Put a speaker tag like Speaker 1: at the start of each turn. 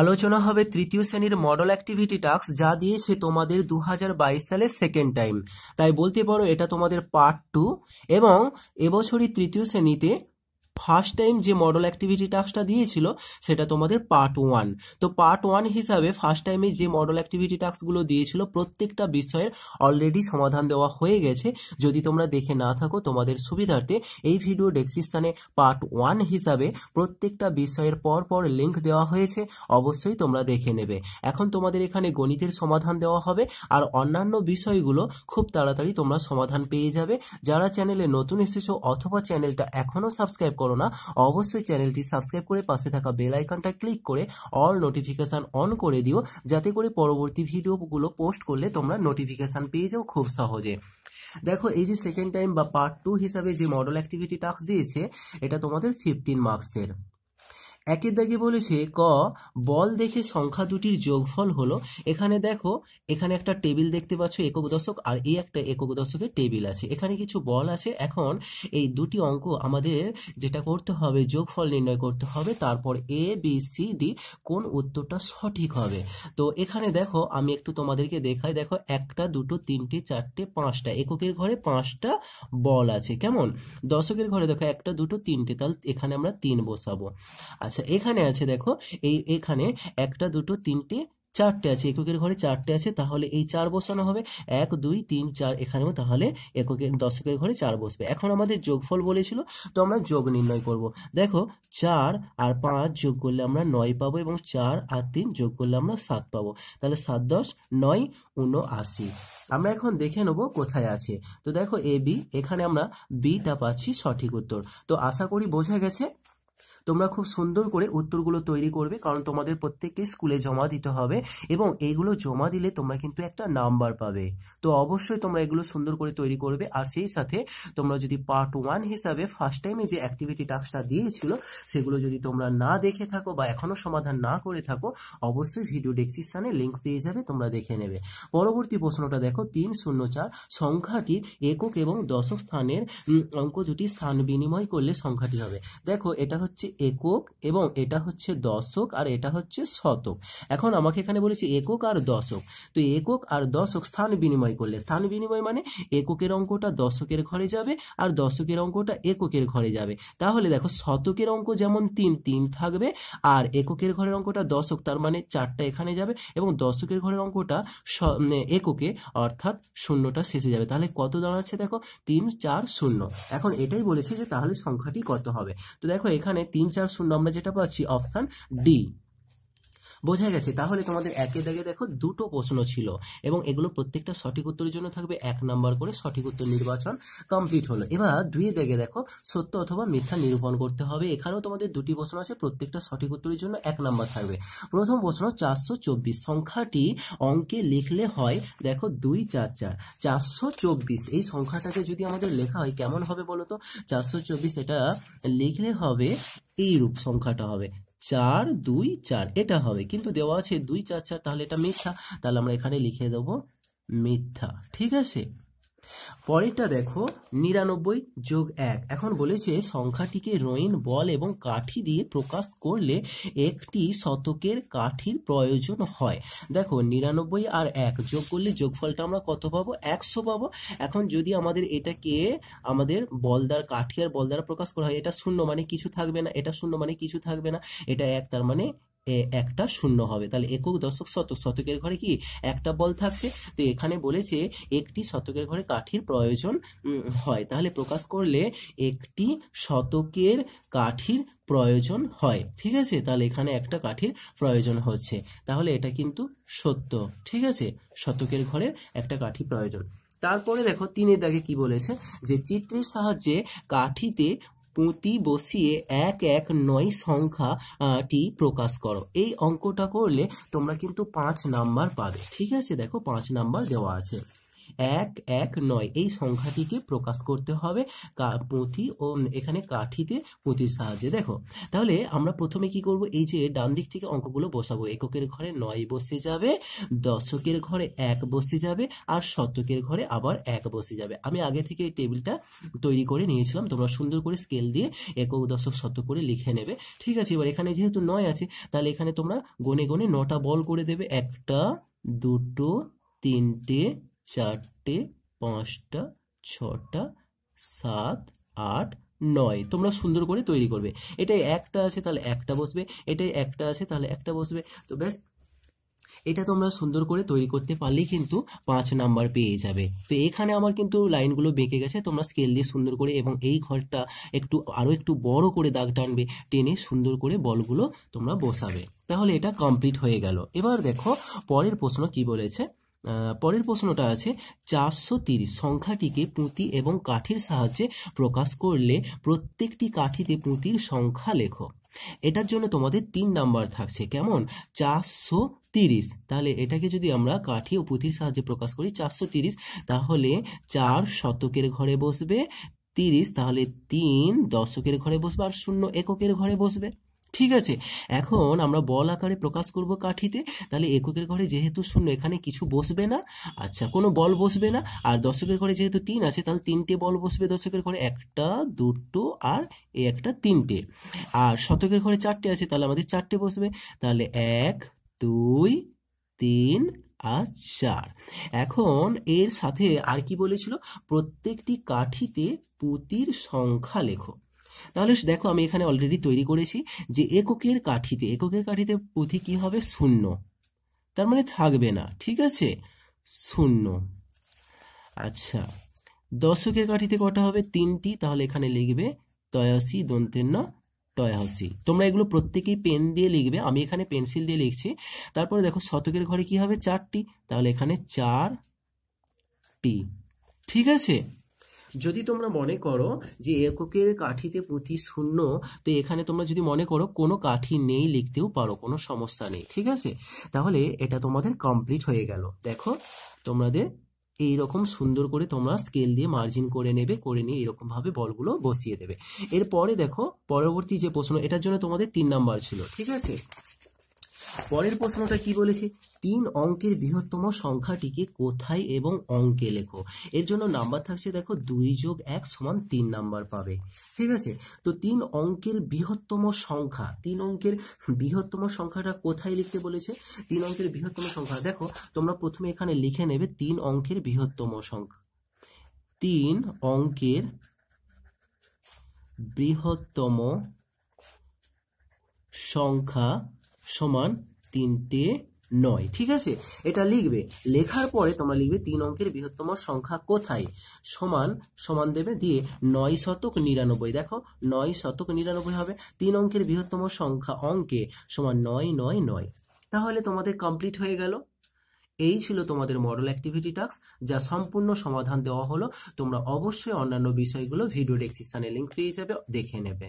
Speaker 1: আলোচনা হবে তৃতীয় শ্রেণীর মডেল অ্যাক্টিভিটি টাস্ক যা দিয়েছে তোমাদের দু সালের সেকেন্ড টাইম তাই বলতে পারো এটা তোমাদের পার্ট টু এবং এবছরই তৃতীয় শ্রেণীতে ফার্স্ট টাইম যে মডেল অ্যাক্টিভিটি টাস্কটা দিয়েছিল সেটা তোমাদের পার্ট ওয়ান তো পার্ট ওয়ান হিসাবে ফার্স্ট টাইমে যে মডেল অ্যাক্টিভিটি টাস্কগুলো দিয়েছিল প্রত্যেকটা বিষয়ের অলরেডি সমাধান দেওয়া হয়ে গেছে যদি তোমরা দেখে না থাকো তোমাদের সুবিধার্থে এই ভিডিও ডেসক্রিপশানে পার্ট ওয়ান হিসাবে প্রত্যেকটা বিষয়ের পর পর লিঙ্ক দেওয়া হয়েছে অবশ্যই তোমরা দেখে নেবে এখন তোমাদের এখানে গণিতের সমাধান দেওয়া হবে আর অন্যান্য বিষয়গুলো খুব তাড়াতাড়ি তোমরা সমাধান পেয়ে যাবে যারা চ্যানেলে নতুন এসেছো অথবা চ্যানেলটা এখনও সাবস্ক্রাইব করো করো না অবশ্যই চ্যানেলটি সাবস্ক্রাইব করে পাশে থাকা বেল আইকনটা ক্লিক করে অল নোটিফিকেশান অন করে দিও যাতে করে পরবর্তী ভিডিওগুলো পোস্ট করলে তোমরা নোটিফিকেশান পেয়ে যাও খুব সহজে দেখো এই যে সেকেন্ড টাইম বা পার্ট টু হিসাবে যে মডেল অ্যাক্টিভিটি টাস্ক দিয়েছে এটা তোমাদের ফিফটিন মার্কসের একের দাগে বলেছে ক বল দেখে সংখ্যা দুটির যোগফল হলো এখানে দেখো এখানে একটা টেবিল দেখতে পাচ্ছ একক দশক আর এই একটা একক দশকের টেবিল আছে এখানে কিছু বল আছে এখন এই দুটি অঙ্ক আমাদের যেটা করতে হবে যোগফল নির্ণয় করতে হবে তারপর এ বি সি ডি কোন উত্তরটা সঠিক হবে তো এখানে দেখো আমি একটু তোমাদেরকে দেখাই দেখো একটা দুটো তিনটে চারটে পাঁচটা এককের ঘরে পাঁচটা বল আছে কেমন দশকের ঘরে দেখো একটা দুটো তিনটে তাহলে এখানে আমরা তিন বসাবো আচ্ছা আচ্ছা এখানে আছে দেখো এই এখানে একটা দুটো তিনটে চারটে আছে এককের ঘরে চারটে আছে তাহলে এই চার বসানো হবে এক দুই তিন চার এখানেও তাহলে এককের দশকের ঘরে চার বসবে এখন আমাদের যোগফল বলেছিল তো আমরা যোগ নির্ণয় করব দেখো চার আর পাঁচ যোগ করলে আমরা নয় পাবো এবং চার আর তিন যোগ করলে আমরা সাত পাবো তাহলে সাত দশ নয় উনআশি আমরা এখন দেখে নেব কোথায় আছে তো দেখো এ বি এখানে আমরা বিটা পাচ্ছি সঠিক উত্তর তো আশা করি বোঝা গেছে তোমরা খুব সুন্দর করে উত্তরগুলো তৈরি করবে কারণ তোমাদের প্রত্যেককে স্কুলে জমা দিতে হবে এবং এইগুলো জমা দিলে তোমরা কিন্তু একটা নাম্বার পাবে তো অবশ্যই তোমরা এগুলো সুন্দর করে তৈরি করবে আর সেই সাথে তোমরা যদি পার্ট ওয়ান হিসাবে ফার্স্ট টাইমে যে অ্যাক্টিভিটি টাস্কটা দিয়েছিল সেগুলো যদি তোমরা না দেখে থাকো বা এখনও সমাধান না করে থাকো অবশ্যই ভিডিও ডেসক্রিপশানে লিঙ্ক পেয়ে যাবে তোমরা দেখে নেবে পরবর্তী প্রশ্নটা দেখো তিন শূন্য চার সংখ্যাটির একক এবং দশক স্থানের অঙ্ক দুটি স্থান বিনিময় করলে সংখ্যাটি হবে দেখো এটা হচ্ছে একক এবং এটা হচ্ছে দশক আর এটা হচ্ছে শতক এখন আমাকে এখানে বলেছে একক আর দশক তো একক আর দশক স্থান বিনিময় করলে স্থান বিনিময় মানে এককের অঙ্কটা দশকের ঘরে যাবে আর দশকের অঙ্কটা এককের ঘরে যাবে তাহলে দেখো শতকের অঙ্ক যেমন তিন তিন থাকবে আর এককের ঘরের অঙ্কটা দশক তার মানে চারটা এখানে যাবে এবং দশকের ঘরের অঙ্কটা মানে এককে অর্থাৎ শূন্যটা শেষে যাবে তাহলে কত দাঁড়াচ্ছে দেখো তিন চার শূন্য এখন এটাই বলেছে যে তাহলে সংখ্যাটি কত হবে তো দেখো এখানে তিন চার শূন্য আমরা যেটা পাচ্ছি অপশান ডি বোঝা গেছে তাহলে তোমাদের একে দাগে দেখো দুটো প্রশ্ন ছিল এবং এগুলো প্রত্যেকটা সঠিক উত্তরের জন্য থাকবে এক নাম্বার করে সঠিক উত্তর নির্বাচন কমপ্লিট হলো এবার দুই দাগে দেখো সত্য অথবা মিথ্যা নিরূপণ করতে হবে এখানেও তোমাদের দুটি প্রশ্ন আছে প্রত্যেকটা সঠিক উত্তরের জন্য এক নাম্বার থাকবে প্রথম প্রশ্ন চারশো চব্বিশ সংখ্যাটি অঙ্কে লিখলে হয় দেখো দুই চার চার চারশো চব্বিশ এই সংখ্যাটাকে যদি আমাদের লেখা হয় কেমন হবে বলো তো চারশো চব্বিশ এটা লিখলে হবে এই রূপ সংখ্যাটা হবে 424 এটা হবে কিন্তু দেওয়া আছে 244 তাহলে এটা মিথ্যা তাহলে আমরা এখানে লিখে দেব মিথ্যা ঠিক আছে পরেরটা দেখো নিরানব্বই যোগ এক এখন বলেছে সংখ্যাটিকে রইন বল এবং কাঠি দিয়ে প্রকাশ করলে একটি শতকের কাঠির প্রয়োজন হয় দেখো নিরানব্বই আর এক যোগ করলে যোগফলটা আমরা কত পাবো একশো পাবো এখন যদি আমাদের এটাকে আমাদের বল দ্বারা কাঠি আর বল দ্বারা প্রকাশ করা হয় এটা শূন্য মানে কিছু থাকবে না এটা শূন্য মানে কিছু থাকবে না এটা এক তার মানে একটা শূন্য হবে তাহলে একক দশক শতক শতকের ঘরে কি একটা বল থাকছে তো এখানে বলেছে একটি শতকের ঘরে কাঠির প্রয়োজন হয় তাহলে প্রকাশ করলে একটি শতকের কাঠির প্রয়োজন হয় ঠিক আছে তাহলে এখানে একটা কাঠির প্রয়োজন হচ্ছে তাহলে এটা কিন্তু সত্য ঠিক আছে শতকের ঘরের একটা কাঠি প্রয়োজন তারপরে দেখো তিনের দাগে কি বলেছে যে চিত্রের সাহায্যে কাঠিতে পুঁতি বসিয়ে এক এক নয় সংখ্যাটি প্রকাশ করো এই অঙ্কটা করলে তোমরা কিন্তু পাঁচ নাম্বার পাবে ঠিক আছে দেখো পাঁচ নাম্বার দেওয়া আছে এক এক নয় এই সংখ্যাটিকে প্রকাশ করতে হবে পুঁথি ও এখানে কাঠিতে পুঁথির সাহায্যে দেখো তাহলে আমরা প্রথমে কি করব এই যে ডান দিক থেকে অঙ্কগুলো বসাবো এককের ঘরে নয় বসে যাবে দশকের ঘরে এক বসে যাবে আর শতকের ঘরে আবার এক বসে যাবে আমি আগে থেকে এই টেবিলটা তৈরি করে নিয়েছিলাম তোমরা সুন্দর করে স্কেল দিয়ে একক দশক শতক করে লিখে নেবে ঠিক আছে এবার এখানে যেহেতু নয় আছে তাহলে এখানে তোমরা গনে গনে নটা বল করে দেবে একটা দুটো তিনটে চারটে পাঁচটা ছটা সাত আট নয় তোমরা সুন্দর করে তৈরি করবে এটাই একটা আছে তাহলে একটা বসবে এটাই একটা আছে তাহলে একটা বসবে তো ব্যাস এটা তোমরা সুন্দর করে তৈরি করতে পারলেই কিন্তু পাঁচ নাম্বার পেয়ে যাবে তো এখানে আমার কিন্তু লাইনগুলো বেঁকে গেছে তোমরা স্কেল দিয়ে সুন্দর করে এবং এই ঘরটা একটু আরও একটু বড় করে দাগ টানবে টেনে সুন্দর করে বলগুলো তোমরা বসাবে তাহলে এটা কমপ্লিট হয়ে গেল এবার দেখো পরের প্রশ্ন কি বলেছে পরের প্রশ্নটা আছে চারশো তিরিশ সংখ্যাটিকে পুঁতি এবং কাঠির সাহায্যে প্রকাশ করলে প্রত্যেকটি কাঠিতে পুঁতির সংখ্যা লেখো এটার জন্য তোমাদের তিন নাম্বার থাকছে কেমন চারশো তিরিশ তাহলে এটাকে যদি আমরা কাঠি ও পুঁথির সাহায্যে প্রকাশ করি চারশো তিরিশ তাহলে চার শতকের ঘরে বসবে তিরিশ তাহলে তিন দশকের ঘরে বসবে আর শূন্য এককের ঘরে বসবে ঠিক আছে এখন আমরা বল আকারে প্রকাশ করব কাঠিতে তাহলে এককের ঘরে যেহেতু শূন্য এখানে কিছু বসবে না আচ্ছা কোনো বল বসবে না আর দশকের ঘরে যেহেতু তিন আছে তাহলে তিনটে বল বসবে দশকের ঘরে একটা দুটো আর এই একটা তিনটে আর শতকের ঘরে চারটে আছে তাহলে আমাদের চারটে বসবে তাহলে এক দুই তিন আর চার এখন এর সাথে আর কি বলেছিল প্রত্যেকটি কাঠিতে পুঁতির সংখ্যা লেখো তাহলে দেখো আমি এখানে অলরেডি তৈরি করেছি যে এককের কাঠিতে এককের কাঠিতে পুঁথি কি হবে শূন্য তার মানে থাকবে না ঠিক আছে শূন্য আচ্ছা দশকের কাঠিতে কটা হবে তিনটি তাহলে এখানে লিখবে তয়াশি দন্তেন্ন টয়াশি তোমরা এগুলো প্রত্যেকেই পেন দিয়ে লিখবে আমি এখানে পেন্সিল দিয়ে লিখছি তারপরে দেখো শতকের ঘরে কি হবে চারটি তাহলে এখানে চার টি ঠিক আছে যদি তোমরা মনে করো যে এককের কাঠিতে প্রতি শূন্য তো এখানে তোমরা যদি মনে করো কোনো কাঠি নেই লিখতেও পারো কোনো সমস্যা নেই ঠিক আছে তাহলে এটা তোমাদের কমপ্লিট হয়ে গেল দেখো তোমাদের এই রকম সুন্দর করে তোমরা স্কেল দিয়ে মার্জিন করে নেবে করে নিয়ে এরকমভাবে বলগুলো বসিয়ে দেবে এরপরে দেখো পরবর্তী যে প্রশ্ন এটার জন্য তোমাদের তিন নাম্বার ছিল ঠিক আছে পরের প্রশ্নটা কি বলেছে তিন অঙ্কের বৃহত্তম সংখ্যাটিকে কোথায় এবং অঙ্কে লেখো এর জন্য নাম্বার থাকছে দেখো দুই যোগ এক সমান তিন নাম্বার পাবে ঠিক আছে তো তিন অঙ্কের বৃহত্তম সংখ্যা তিন অঙ্কের বৃহত্তম সংখ্যাটা কোথায় লিখতে বলেছে তিন অঙ্কের বৃহত্তম সংখ্যা দেখো তোমরা প্রথমে এখানে লিখে নেবে তিন অঙ্কের বৃহত্তম সংখ্যা তিন অঙ্কের বৃহত্তম সংখ্যা সমান তিনটে নয় ঠিক আছে এটা লিখবে লেখার পরে তোমরা লিখবে তিন অঙ্কের বৃহত্তম সংখ্যা কোথায় সমান সমান দেবে দিয়ে নয় শতক নিরানব্বই দেখো নয় শতক নিরানব্বই হবে তিন অঙ্কের বৃহত্তম সংখ্যা অঙ্কে সমান নয় নয় নয় তাহলে তোমাদের কমপ্লিট হয়ে গেল এই ছিল তোমাদের মডেল অ্যাক্টিভিটি টাস্ক যা সম্পূর্ণ সমাধান দেওয়া হলো তোমরা অবশ্যই অন্যান্য বিষয়গুলো ভিডিও ডেসক্রিপশানে লিঙ্ক পেয়ে যাবে দেখে নেবে